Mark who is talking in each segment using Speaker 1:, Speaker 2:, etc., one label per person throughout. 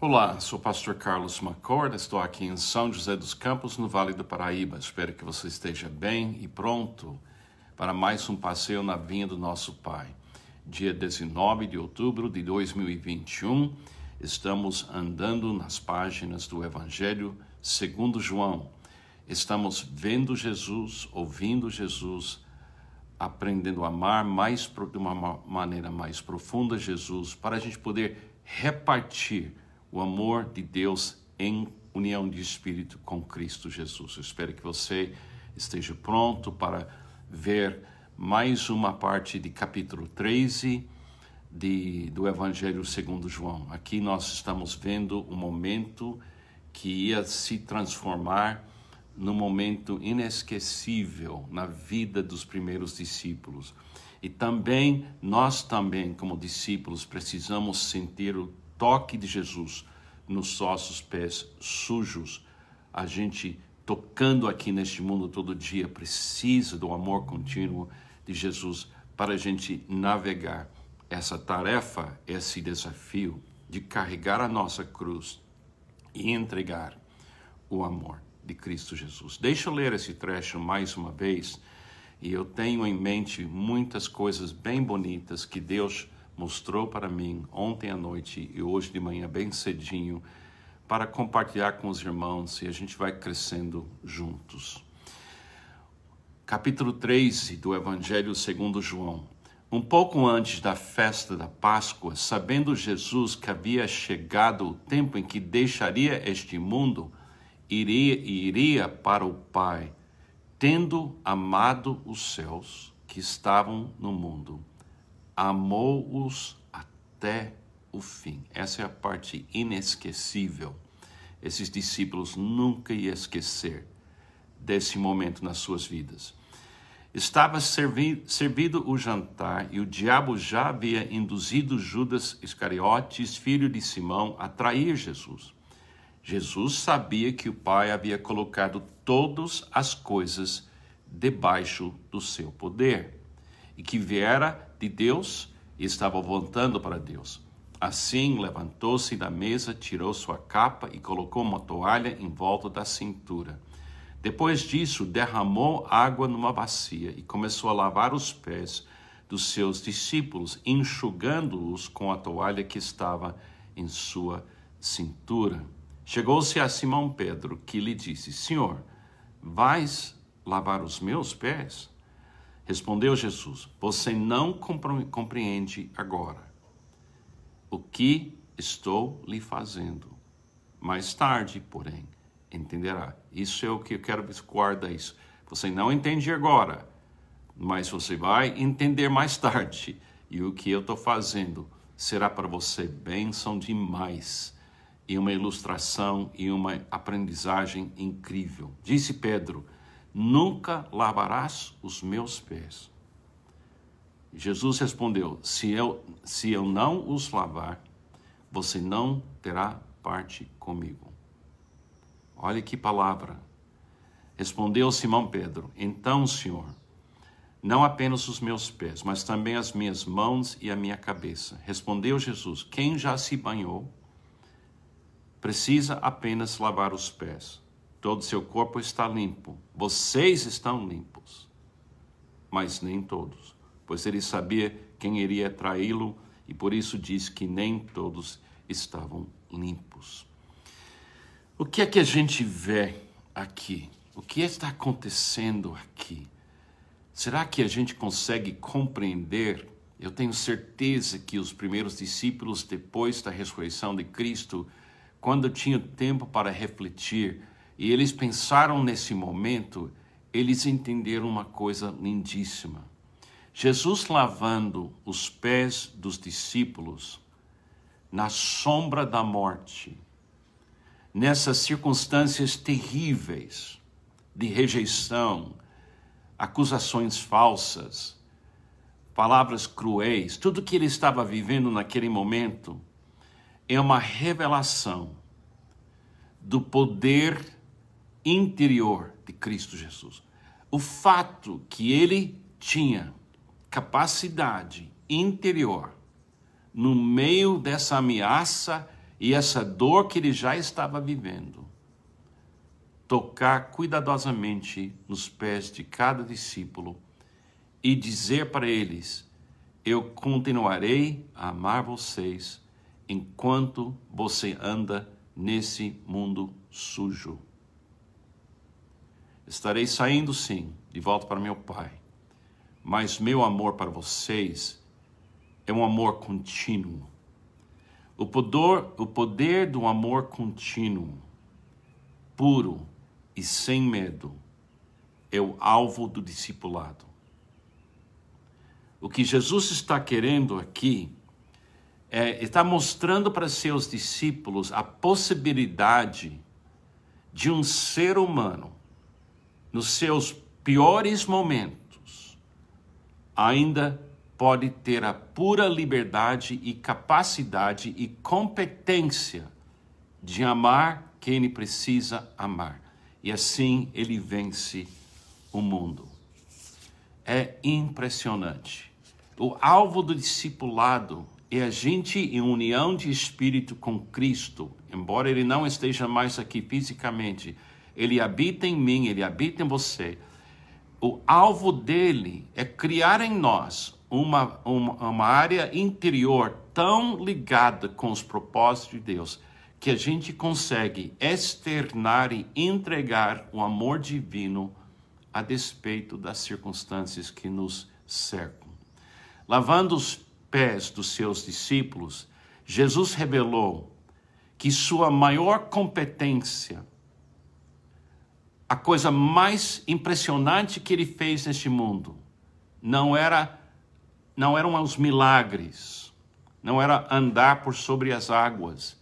Speaker 1: Olá, sou o pastor Carlos Macorda, estou aqui em São José dos Campos, no Vale do Paraíba. Espero que você esteja bem e pronto para mais um passeio na vinha do nosso Pai. Dia 19 de outubro de 2021, estamos andando nas páginas do Evangelho segundo João. Estamos vendo Jesus, ouvindo Jesus, aprendendo a amar mais de uma maneira mais profunda Jesus, para a gente poder repartir o amor de Deus em união de espírito com Cristo Jesus. Eu espero que você esteja pronto para ver mais uma parte de capítulo 13 de, do Evangelho segundo João. Aqui nós estamos vendo o um momento que ia se transformar num momento inesquecível na vida dos primeiros discípulos. E também nós também como discípulos precisamos sentir o toque de Jesus nos nossos pés sujos. A gente tocando aqui neste mundo todo dia precisa do amor contínuo de Jesus para a gente navegar essa tarefa, esse desafio de carregar a nossa cruz e entregar o amor de Cristo Jesus. Deixa eu ler esse trecho mais uma vez, e eu tenho em mente muitas coisas bem bonitas que Deus mostrou para mim ontem à noite e hoje de manhã, bem cedinho, para compartilhar com os irmãos e a gente vai crescendo juntos. Capítulo 13 do Evangelho segundo João. Um pouco antes da festa da Páscoa, sabendo Jesus que havia chegado o tempo em que deixaria este mundo iria, iria para o Pai, tendo amado os céus que estavam no mundo, amou-os até o fim. Essa é a parte inesquecível. Esses discípulos nunca iam esquecer desse momento nas suas vidas. Estava servi servido o jantar e o diabo já havia induzido Judas Iscariotes, filho de Simão, a trair Jesus. Jesus sabia que o Pai havia colocado todas as coisas debaixo do seu poder e que viera de Deus e estava voltando para Deus. Assim, levantou-se da mesa, tirou sua capa e colocou uma toalha em volta da cintura. Depois disso, derramou água numa bacia e começou a lavar os pés dos seus discípulos, enxugando-os com a toalha que estava em sua cintura. Chegou-se a Simão Pedro, que lhe disse: Senhor, vais lavar os meus pés? Respondeu Jesus: Você não compreende agora o que estou lhe fazendo. Mais tarde, porém, entenderá. Isso é o que eu quero guardar isso. Você não entende agora, mas você vai entender mais tarde. E o que eu estou fazendo será para você bênção demais e uma ilustração e uma aprendizagem incrível. Disse Pedro nunca lavarás os meus pés. Jesus respondeu: se eu, se eu não os lavar, você não terá parte comigo. Olha que palavra. Respondeu Simão Pedro: Então, Senhor, não apenas os meus pés, mas também as minhas mãos e a minha cabeça. Respondeu Jesus: Quem já se banhou precisa apenas lavar os pés todo o seu corpo está limpo. Vocês estão limpos, mas nem todos, pois ele sabia quem iria traí-lo e por isso diz que nem todos estavam limpos. O que é que a gente vê aqui? O que está acontecendo aqui? Será que a gente consegue compreender? Eu tenho certeza que os primeiros discípulos, depois da ressurreição de Cristo, quando tinham tempo para refletir, e eles pensaram nesse momento, eles entenderam uma coisa lindíssima. Jesus lavando os pés dos discípulos na sombra da morte, nessas circunstâncias terríveis de rejeição, acusações falsas, palavras cruéis, tudo que ele estava vivendo naquele momento é uma revelação do poder interior de Cristo Jesus. O fato que ele tinha capacidade interior no meio dessa ameaça e essa dor que ele já estava vivendo, tocar cuidadosamente nos pés de cada discípulo e dizer para eles: Eu continuarei a amar vocês enquanto você anda nesse mundo sujo. Estarei saindo sim, de volta para meu Pai. Mas meu amor para vocês é um amor contínuo. O poder, o poder do amor contínuo, puro e sem medo, é o alvo do discipulado. O que Jesus está querendo aqui é, está mostrando para seus discípulos a possibilidade de um ser humano nos seus piores momentos, ainda pode ter a pura liberdade e capacidade e competência de amar quem ele precisa amar. E assim ele vence o mundo. É impressionante. O alvo do discipulado é a gente em união de espírito com Cristo, embora ele não esteja mais aqui fisicamente ele habita em mim, ele habita em você. O alvo dele é criar em nós uma, uma, uma área interior tão ligada com os propósitos de Deus que a gente consegue externar e entregar o amor divino a despeito das circunstâncias que nos cercam. Lavando os pés dos seus discípulos, Jesus revelou que sua maior competência a coisa mais impressionante que ele fez neste mundo não era não eram os milagres, não era andar por sobre as águas,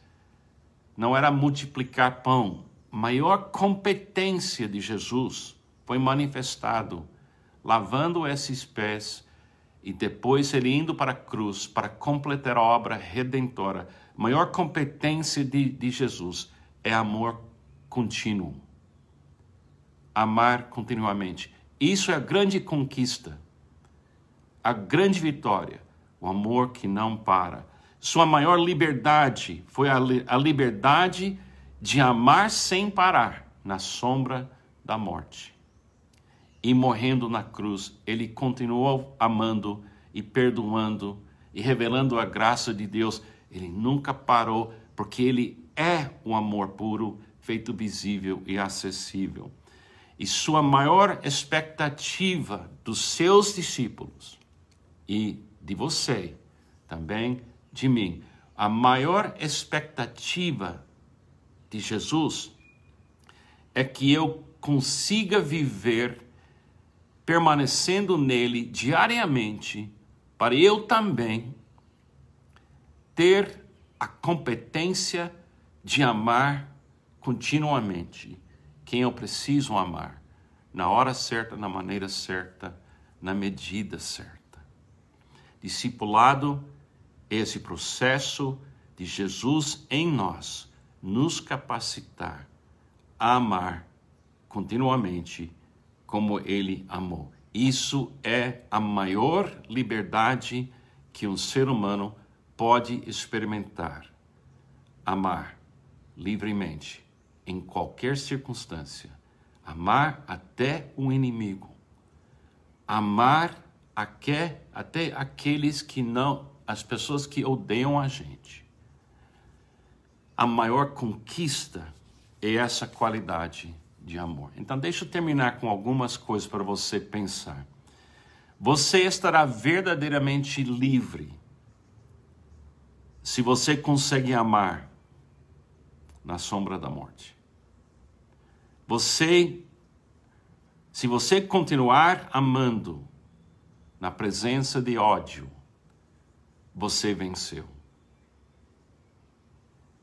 Speaker 1: não era multiplicar pão. A maior competência de Jesus foi manifestado lavando esses pés e depois ele indo para a cruz para completar a obra redentora. A maior competência de, de Jesus é amor contínuo amar continuamente. Isso é a grande conquista, a grande vitória, o amor que não para. Sua maior liberdade foi a, li a liberdade de amar sem parar na sombra da morte. E morrendo na cruz, ele continuou amando e perdoando e revelando a graça de Deus. Ele nunca parou, porque ele é um amor puro, feito visível e acessível e sua maior expectativa dos seus discípulos e de você, também de mim. A maior expectativa de Jesus é que eu consiga viver permanecendo nele diariamente, para eu também ter a competência de amar continuamente quem eu preciso amar, na hora certa, na maneira certa, na medida certa. Discipulado esse processo de Jesus em nós nos capacitar a amar continuamente como ele amou. Isso é a maior liberdade que um ser humano pode experimentar. Amar livremente em qualquer circunstância. Amar até o inimigo. Amar até, até aqueles que não, as pessoas que odeiam a gente. A maior conquista é essa qualidade de amor. Então, deixa eu terminar com algumas coisas para você pensar. Você estará verdadeiramente livre se você consegue amar na sombra da morte. Você, se você continuar amando na presença de ódio, você venceu.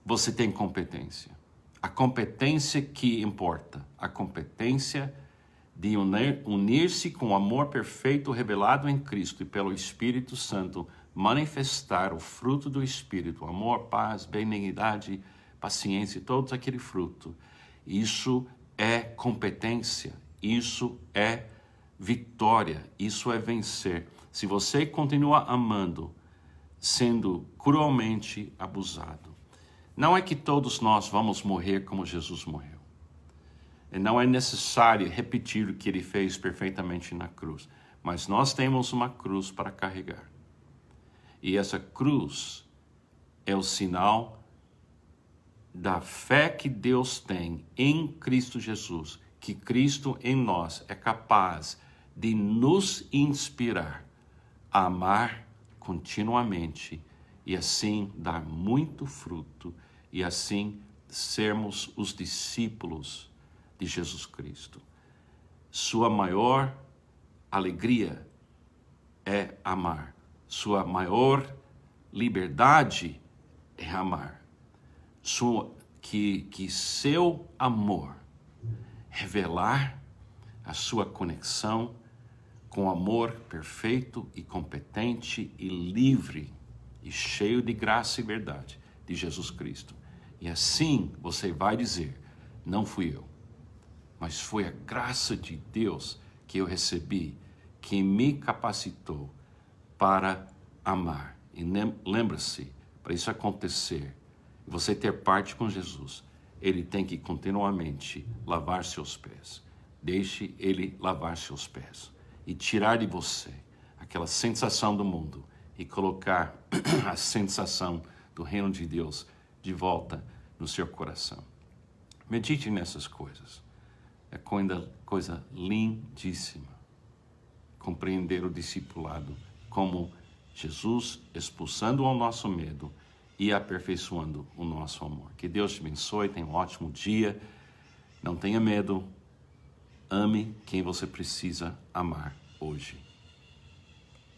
Speaker 1: Você tem competência. A competência que importa, a competência de unir-se com o amor perfeito revelado em Cristo e pelo Espírito Santo, manifestar o fruto do Espírito, amor, paz, benignidade, paciência, todo aquele fruto. Isso competência, isso é vitória, isso é vencer. Se você continua amando, sendo cruelmente abusado, não é que todos nós vamos morrer como Jesus morreu. E não é necessário repetir o que ele fez perfeitamente na cruz, mas nós temos uma cruz para carregar. E essa cruz é o sinal da fé que Deus tem em Cristo Jesus, que Cristo em nós é capaz de nos inspirar a amar continuamente e assim dar muito fruto e assim sermos os discípulos de Jesus Cristo. Sua maior alegria é amar, sua maior liberdade é amar sua, que, que seu amor revelar a sua conexão com amor perfeito e competente e livre e cheio de graça e verdade de Jesus Cristo. E assim você vai dizer: não fui eu, mas foi a graça de Deus que eu recebi que me capacitou para amar. E lembra-se, para isso acontecer, você ter parte com Jesus, ele tem que continuamente lavar seus pés. Deixe ele lavar seus pés e tirar de você aquela sensação do mundo e colocar a sensação do reino de Deus de volta no seu coração. Medite nessas coisas. É coisa, lindíssima compreender o discipulado como Jesus expulsando o nosso medo e aperfeiçoando o nosso amor. Que Deus te abençoe, tenha um ótimo dia. Não tenha medo. Ame quem você precisa amar hoje.